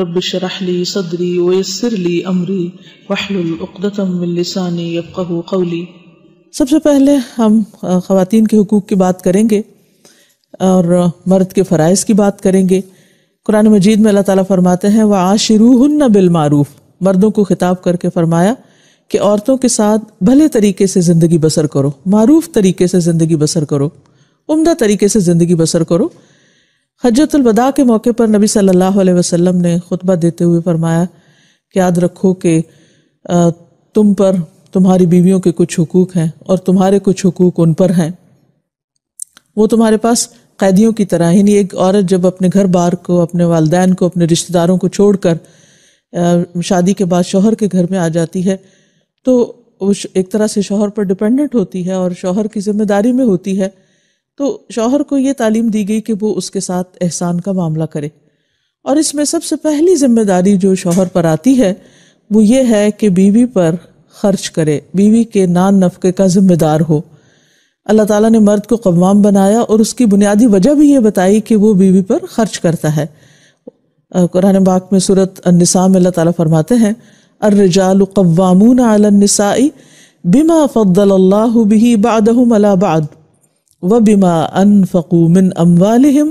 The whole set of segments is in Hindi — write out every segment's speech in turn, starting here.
रब शरह ली सदरी वयसर ली अमरी वहलुल उकदतम मिन लिसानी यफ़क़हु कौली सबसे पहले हम ख़वातीन के हकूक़ की बात करेंगे और मर्द के फ़रज़ की बात करेंगे कुरान मजीद में अल्लाह ताला फरमाते हैं व आशिरूहन बिलमारूफ मर्दों को खिताब करके फरमाया कि औरतों के साथ भले तरीके से ज़िंदगी बसर करो मरूफ तरीके से ज़िंदगी बसर करो उम्दा तरीके से ज़िंदगी बसर करो हजतुलवदा के मौके पर नबी सल्लल्लाहु अलैहि वसल्लम ने खुतबा देते हुए फरमाया कि याद रखो कि तुम पर तुम्हारी बीवियों के कुछ हकूक़ हैं और तुम्हारे कुछ हकूक़ उन पर हैं वो तुम्हारे पास कैदियों की तरह यानी एक औरत जब अपने घर बार को अपने वालदेन को अपने रिश्तेदारों को छोड़कर शादी के बाद शोहर के घर में आ जाती है तो एक तरह से शोहर पर डिपेंडेंट होती है और शोहर की जिम्मेदारी में होती है तो शौहर को यह तालीम दी गई कि वो उसके साथ एहसान का मामला करे और इसमें सबसे पहली जिम्मेदारी जो शौहर पर आती है वो ये है कि बीवी पर खर्च करे बीवी के नान नफके का जिम्मेदार हो अल्लाह ताला ने मर्द को कवाम बनाया और उसकी बुनियादी वजह भी ये बताई कि वो बीवी पर खर्च करता है कुरान बाग में सूरत अनसा में अल्लाह ताला फरमाते हैं अर्रजाल कवामून बिमा फ़द्दल्लाहु बिही बादहुम अला बाद व बिमा अन फ़कूमिन अम्वालहम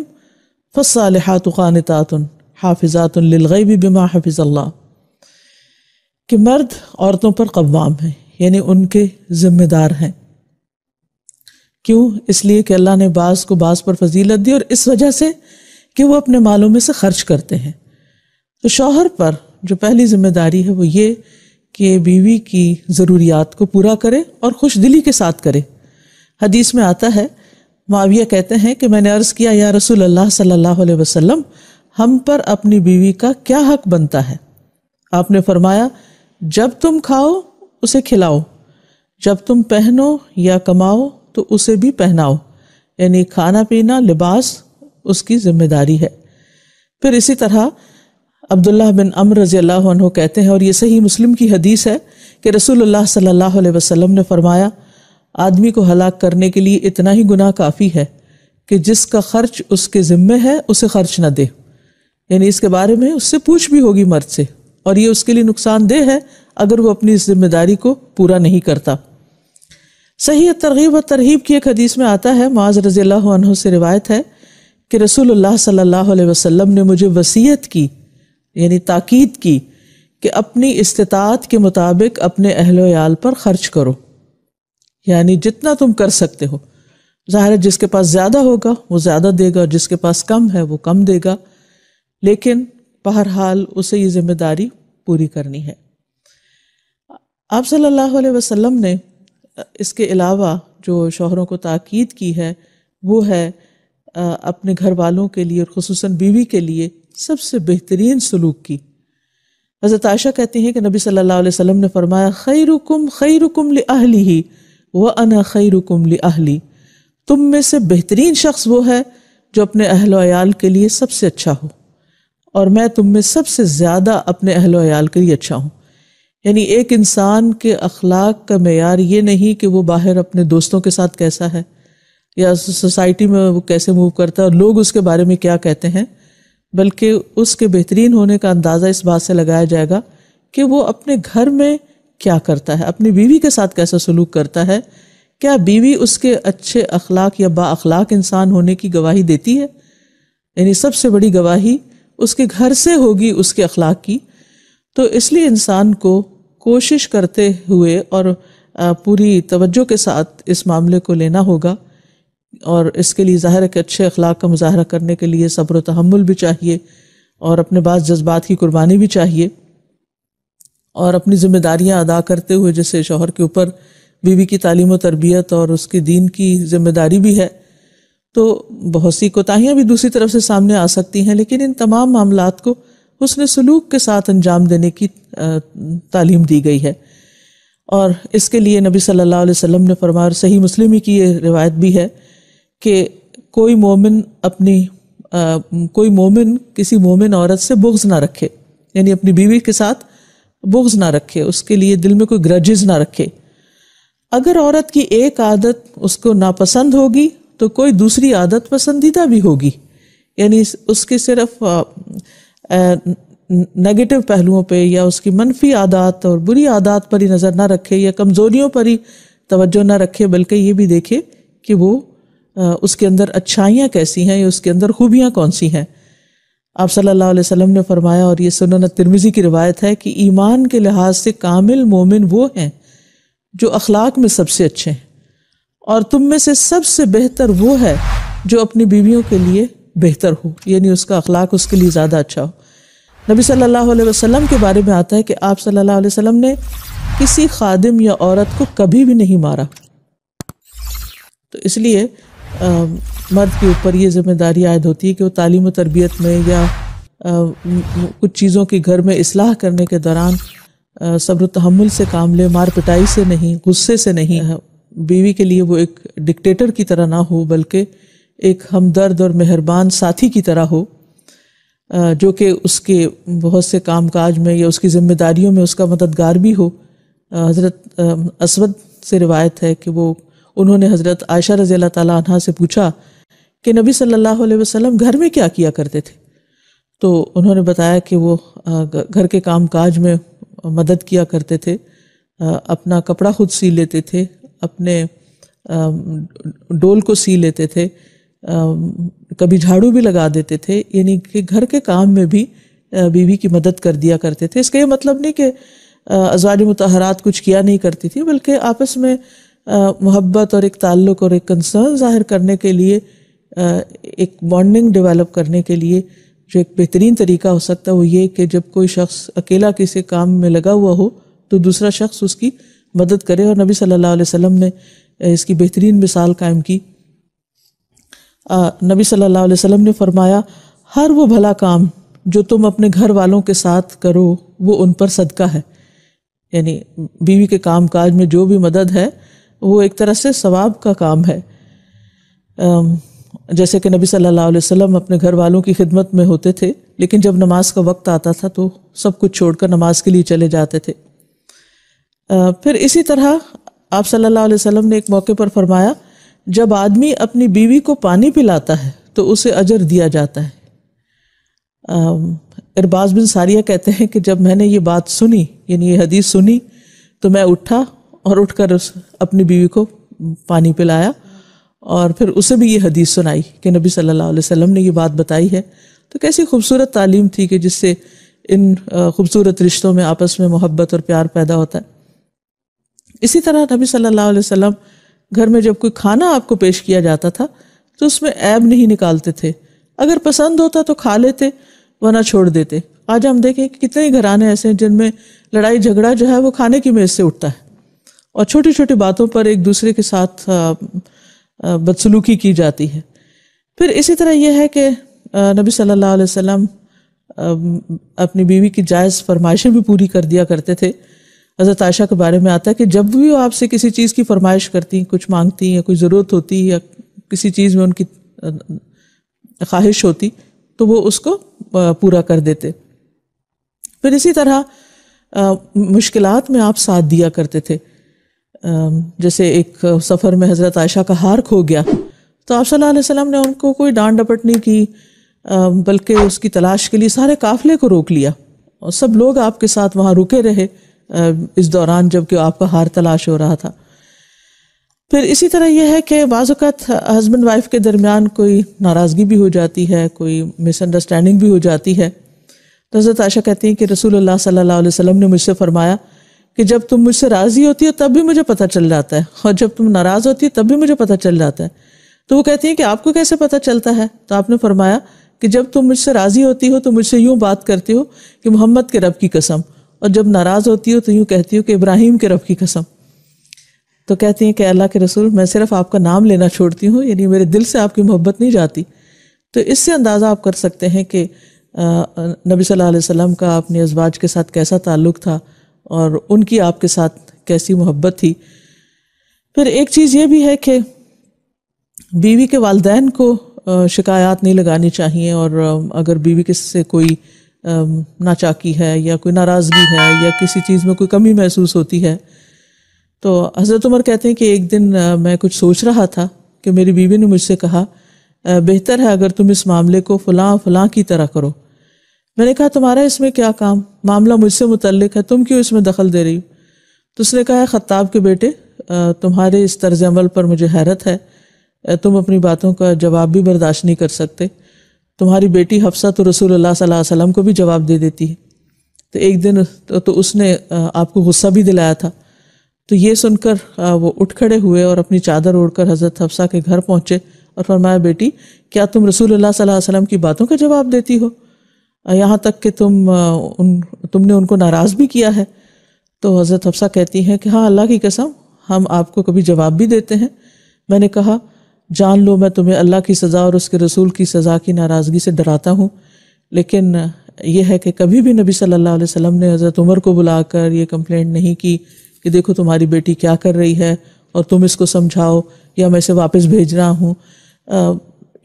हाफिज़ात लिलगई हाफिज़ातलगैबी बिमा हफिज़ल्ला कि मर्द औरतों पर कवाम है यानि उनके ज़िम्मेदार हैं क्यों इसलिए कि अल्लाह ने बास को बास पर फजीलत दी और इस वजह से कि वह अपने मालों में से खर्च करते हैं तो शौहर पर जो पहली जिम्मेदारी है वो ये कि बीवी की ज़रूरियात को पूरा करे और खुश दिली के साथ करे हदीस में आता है माविया कहते हैं कि मैंने अर्ज़ किया या रसूल अल्लाह सल्लल्लाहु अलैहि वसल्लम हम पर अपनी बीवी का क्या हक बनता है आपने फरमाया जब तुम खाओ उसे खिलाओ जब तुम पहनो या कमाओ तो उसे भी पहनाओ यानी खाना पीना लिबास उसकी जिम्मेदारी है फिर इसी तरह अब्दुल्ला बिन अमर रजी अल्लाह कहते हैं और ये सही मुस्लिम की हदीस है कि रसूलुल्लाह सल्लल्लाहु अलैहि वसल्लम ने फरमाया आदमी को हलाक करने के लिए इतना ही गुनाह काफ़ी है कि जिसका खर्च उसके ज़िम्मे है उसे खर्च ना दे यानी इसके बारे में उससे पूछ भी होगी मर्द से और ये उसके लिए नुकसानदेह है अगर वो अपनी इस जिम्मेदारी को पूरा नहीं करता सही तरगीब और तरहीब की एक हदीस में आता है माज रज़ी से रिवायत है कि रसूलुल्लाह सल्लल्लाहु अलैहि वसल्लम ने मुझे वसीयत की यानी ताकीद की कि अपनी इस्तात के मुताबिक अपने अहल पर खर्च करो यानी जितना तुम कर सकते हो ज़ाहिर है जिसके पास ज़्यादा होगा वो ज़्यादा देगा और जिसके पास कम है वो कम देगा लेकिन बहरहाल उसे ये जिम्मेदारी पूरी करनी है आप सल्लल्लाहु अलैहि वसल्लम ने इसके अलावा जो शोहरों को ताक़ीद की है वो है अपने घर वालों के लिए और खसूस बीवी के लिए सबसे बेहतरीन सलूक की हज़रत आयशा कहती हैं कि नबी सल्लल्लाहु अलैहि वसल्लम ने फरमाया खैरुकुम खैरुकुम अहली ही व अना खैरुकुमली अहली तुम में से बेहतरीन शख्स वो है जो अपने अहलोयाल के लिए सबसे अच्छा हो और मैं तुम में सबसे ज़्यादा अपने अहलोयाल के लिए अच्छा हूँ यानी एक इंसान के अखलाक का मैार ये नहीं कि वो बाहर अपने दोस्तों के साथ कैसा है या सोसाइटी में वो कैसे मूव करता है और लोग उसके बारे में क्या कहते हैं बल्कि उसके बेहतरीन होने का अंदाज़ा इस बात से लगाया जाएगा कि वो अपने घर में क्या करता है अपनी बीवी के साथ कैसा सलूक करता है क्या बीवी उसके अच्छे अखलाक या बाअलाक इंसान होने की गवाही देती है यानी सबसे बड़ी गवाही उसके घर से होगी उसके अखलाक की तो इसलिए इंसान को कोशिश करते हुए और पूरी तवज्जो के साथ इस मामले को लेना होगा और इसके लिए ज़ाहिर के अच्छे अखलाक का मुजाहरा करने के लिए सब्र तहमुल भी चाहिए और अपने बाद जज्बात की कुर्बानी भी चाहिए और अपनी जिम्मेदारियां अदा करते हुए जैसे शोहर के ऊपर बीवी की तालीम तरबियत और उसके दीन की जिम्मेदारी भी है तो बहुत सी कोताहियाँ भी दूसरी तरफ से सामने आ सकती हैं लेकिन इन तमाम मामला को उसने सलूक के साथ अंजाम देने की तालीम दी गई है और इसके लिए नबी सल्लल्लाहु अलैहि वसल्लम ने फरमाया सही मुस्लिम की ये रिवायत भी है कि कोई मोमिन अपनी आ, कोई मोमिन किसी मोमिन औरत से बुग्ज ना रखे यानी अपनी बीवी के साथ बुग्ज ना रखे उसके लिए दिल में कोई ग्रजेज ना रखे अगर औरत की एक आदत उसको नापसंद होगी तो कोई दूसरी आदत पसंदीदा भी होगी यानी उसके सिर्फ नेगेटिव पहलुओं पे या उसकी मनफी आदत और बुरी आदत पर ही नज़र ना रखे या कमज़ोरियों पर ही तवज्जो ना रखे बल्कि ये भी देखे कि वो आ, उसके अंदर अच्छाइयाँ कैसी हैं या उसके अंदर खूबियाँ कौन सी हैं आप सल्लल्लाहु अलैहि वसल्लम ने फरमाया और ये सुनन तिरमिजी की रिवायत है कि ईमान के लिहाज से कामिल मोमिन वो हैं जो अखलाक में सबसे अच्छे हैं और तुम में से सबसे बेहतर वो है जो अपनी बीवियों के लिए बेहतर हो यानी उसका अखलाक उसके लिए ज़्यादा अच्छा हो नबी सल्लल्लाहु अलैहि वसल्लम के बारे में आता है कि आप सल्लल्लाहु अलैहि वसल्लम ने किसी खादिम या औरत को कभी भी नहीं मारा तो इसलिए मर्द के ऊपर ये जिम्मेदारी आयद होती है कि वो तालीम तरबियत में या कुछ चीज़ों की घर में असलाह करने के दौरान सब्र तहमुल से काम ले मार पिटाई से नहीं गुस्से से नहीं बीवी के लिए वो एक डिक्टेटर की तरह ना हो बल्कि एक हमदर्द और मेहरबान साथी की तरह हो जो कि उसके बहुत से काम काज में या उसकी ज़िम्मेदारियों में उसका मददगार भी हो हज़रत असवद से रिवायत है कि वो उन्होंने हज़रत आयशा रज़ी अल्लाह ताली से पूछा कि नबी सल्लल्लाहु अलैहि वसल्लम घर में क्या किया करते थे तो उन्होंने बताया कि वो घर के काम काज में मदद किया करते थे अपना कपड़ा खुद सी लेते थे अपने डोल को सी लेते थे कभी झाड़ू भी लगा देते थे यानी कि घर के काम में भी बीवी की मदद कर दिया करते थे इसका ये मतलब नहीं कि अजवाज मतहरात कुछ किया नहीं करती थी बल्कि आपस में मोहब्बत और एक ताल्लुक और एक कंसर्न जाहिर करने के लिए एक बॉन्डिंग डेवलप करने के लिए जो एक बेहतरीन तरीका हो सकता है वो ये कि जब कोई शख्स अकेला किसी काम में लगा हुआ हो तो दूसरा शख्स उसकी मदद करे और नबी सल्लल्लाहु अलैहि वसल्लम ने इसकी बेहतरीन मिसाल कायम की नबी सल्लल्लाहु अलैहि वसल्लम ने फरमाया हर वो भला काम जो तुम अपने घर वालों के साथ करो वो उन पर सदका है यानी बीवी के काम काज में जो भी मदद है वो एक तरह से सवाब का काम है आ, जैसे कि नबी सल्लल्लाहु अलैहि वसल्लम अपने घर वालों की खिदमत में होते थे लेकिन जब नमाज का वक्त आता था तो सब कुछ छोड़कर नमाज के लिए चले जाते थे फिर इसी तरह आप सल्लल्लाहु अलैहि वसल्लम ने एक मौके पर फरमाया जब आदमी अपनी बीवी को पानी पिलाता है तो उसे अजर दिया जाता है अरबाज बिन सारिया कहते हैं कि जब मैंने ये बात सुनी यानी ये हदीस सुनी तो मैं उठा और उठकर अपनी बीवी को पानी पिलाया और फिर उसे भी ये हदीस सुनाई कि नबी सल्लल्लाहु अलैहि वसल्लम ने ये बात बताई है तो कैसी खूबसूरत तालीम थी कि जिससे इन खूबसूरत रिश्तों में आपस में मोहब्बत और प्यार पैदा होता है इसी तरह नबी सल्लल्लाहु अलैहि वसल्लम घर में जब कोई खाना आपको पेश किया जाता था तो उसमें ऐब नहीं निकालते थे अगर पसंद होता तो खा लेते वरना छोड़ देते आज हम देखें कि कितने घराने ऐसे हैं जिनमें लड़ाई झगड़ा जो है वो खाने की मेज़ से उठता है और छोटी छोटी बातों पर एक दूसरे के साथ बदसलूकी की जाती है फिर इसी तरह यह है कि नबी सल्लल्लाहु अलैहि वसल्लम अपनी बीवी की जायज़ फरमाइशें भी पूरी कर दिया करते थे हज़रत आयशा के बारे में आता है कि जब भी वो आपसे किसी चीज़ की फरमाइश करती कुछ मांगती या कोई ज़रूरत होती या किसी चीज़ में उनकी ख्वाहिश होती तो वो उसको पूरा कर देते फिर इसी तरह मुश्किलात में आप साथ दिया करते थे जैसे एक सफ़र में हज़रत आयशा का हार खो गया तो आप सल्लल्लाहु अलैहि वसल्लम ने उनको कोई डांट डपट नहीं की बल्कि उसकी तलाश के लिए सारे काफ़िले को रोक लिया और सब लोग आपके साथ वहाँ रुके रहे इस दौरान जबकि आपका हार तलाश हो रहा था फिर इसी तरह यह है कि बाज़ात हस्बैंड वाइफ के दरमियान कोई नाराज़गी भी हो जाती है कोई मिसअंडरस्टैंडिंग भी हो जाती है तो हज़रत आशा कहती हैं कि रसूल सल्ला सल्लल्लाहु अलैहि वसल्लम ने मुझसे फ़रमाया कि जब तुम मुझसे राजी होती हो तब भी मुझे पता चल जाता है और जब तुम नाराज़ होती हो तब भी मुझे पता चल जाता है तो वो कहती हैं कि आपको कैसे पता चलता है तो आपने फरमाया कि जब तुम मुझसे राज़ी होती हो तो मुझसे यूँ बात करती हो कि मोहम्मद के रब की कसम और जब नाराज़ होती हो तो यूँ कहती हो कि इब्राहिम के रब की कसम तो कहती हैं कि अल्लाह के रसूल मैं सिर्फ आपका नाम लेना छोड़ती हूँ यानी मेरे दिल से आपकी मोहब्बत नहीं जाती तो इससे अंदाज़ा आप कर सकते हैं कि नबी सल्लल्लाहु अलैहि वसल्लम का अपने अजवाज के साथ कैसा ताल्लुक़ था और उनकी आपके साथ कैसी मोहब्बत थी फिर एक चीज़ ये भी है कि बीवी के वालदेन को शिकायत नहीं लगानी चाहिए और अगर बीवी के से कोई नाचाकी है या कोई नाराज़गी है या किसी चीज़ में कोई कमी महसूस होती है तो हज़रत उमर कहते हैं कि एक दिन मैं कुछ सोच रहा था कि मेरी बीवी ने मुझसे कहा बेहतर है अगर तुम इस मामले को फ़लाँ फ़लाँ की तरह करो मैंने कहा तुम्हारा इसमें क्या काम मामला मुझसे मुतलक है तुम क्यों इसमें दखल दे रही हो तो उसने कहा ख़त्ताब के बेटे तुम्हारे इस तर्ज अमल पर मुझे हैरत है तुम अपनी बातों का जवाब भी बर्दाश्त नहीं कर सकते तुम्हारी बेटी हफ्सा तो रसूल अल्लाह सल्लल्लाहु अलैहि को भी जवाब दे देती है तो एक दिन तो, तो उसने आपको गुस्सा भी दिलाया था तो ये सुनकर वो उठ खड़े हुए और अपनी चादर ओढ़कर हज़रत हफ्सा के घर पहुँचे और फरमाया बेटी क्या तुम रसूल अल्लाह सल्लल्लाहु अलैहि की बातों का जवाब देती हो यहाँ तक कि तुम उन तुमने उनको नाराज़ भी किया है तो हज़रत हफ्सा कहती हैं कि हाँ अल्लाह की कसम हम आपको कभी जवाब भी देते हैं मैंने कहा जान लो मैं तुम्हें अल्लाह की सज़ा और उसके रसूल की सज़ा की नाराज़गी से डराता हूँ लेकिन यह है कि कभी भी नबी सल्लल्लाहु अलैहि वसल्लम ने हज़रत उमर को बुलाकर ये कम्प्लेंट नहीं की कि देखो तुम्हारी बेटी क्या कर रही है और तुम इसको समझाओ या मैं इसे वापस भेज रहा हूँ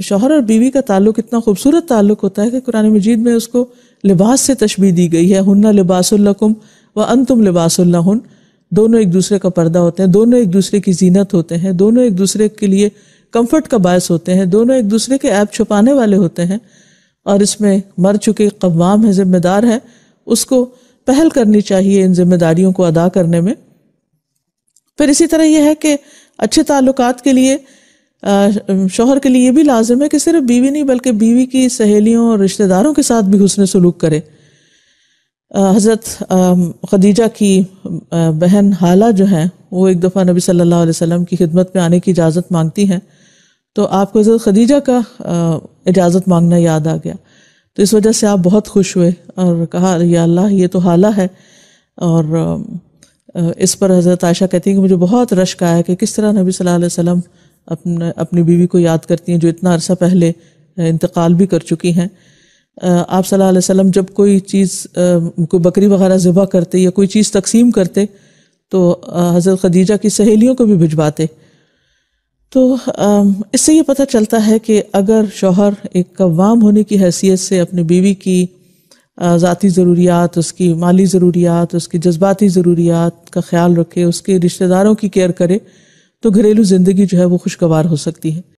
शोहर और बीवी का ताल्लुक इतना खूबसूरत ताल्लुक होता है कि कुरान मजीद में उसको लिबास से तशबी दी गई है हन्ना लिबासकुम व अनतुम लिबासुल्लाहन दोनों एक दूसरे का पर्दा होते हैं दोनों एक दूसरे की जीनत होते हैं दोनों एक दूसरे के लिए कम्फर्ट का बायस होते हैं दोनों एक दूसरे के ऐप छुपाने वाले होते हैं और इसमें मर चुके कवाम है जिम्मेदार है उसको पहल करनी चाहिए इन जिम्मेदारियों को अदा करने में फिर इसी तरह यह है कि अच्छे ताल्लुक के लिए शोहर के लिए ये भी लाजिम है कि सिर्फ बीवी नहीं बल्कि बीवी की सहेलियों और रिश्तेदारों के साथ भी हुसन सलूक करे हज़रत खदीजा की बहन हाला जो हैं वो एक दफ़ा नबी सल्लल्लाहु अलैहि वसल्लम की खिदमत में आने की इजाज़त मांगती हैं तो आपको हज़रत खदीजा का इजाज़त मांगना याद आ गया तो इस वजह से आप बहुत खुश हुए और कहा या अल्लाह ये तो हाला है और इस पर हज़रत आयशा कहती हैं कि मुझे बहुत रश्क आया कि किस तरह नबी सल्लल्लाहु अलैहि वसल्लम अपने अपनी बीवी को याद करती हैं जो इतना अरसा पहले इंतकाल भी कर चुकी हैं आप सल्लल्लाहु अलैहि वसल्लम जब कोई चीज़ कोई बकरी वगैरह ज़िबा करते या कोई चीज़ तकसीम करते तो हज़रत खदीजा की सहेलियों को भी भिजवाते तो इससे ये पता चलता है कि अगर शोहर एक कवाम होने की हैसियत से अपनी बीवी की ज़ाती ज़रूरियात उसकी माली ज़रूरियात उसकी जज्बाती ज़रूरियात का ख्याल रखे उसके रिश्तेदारों की केयर करे तो घरेलू ज़िंदगी जो है वो खुशगवार हो सकती है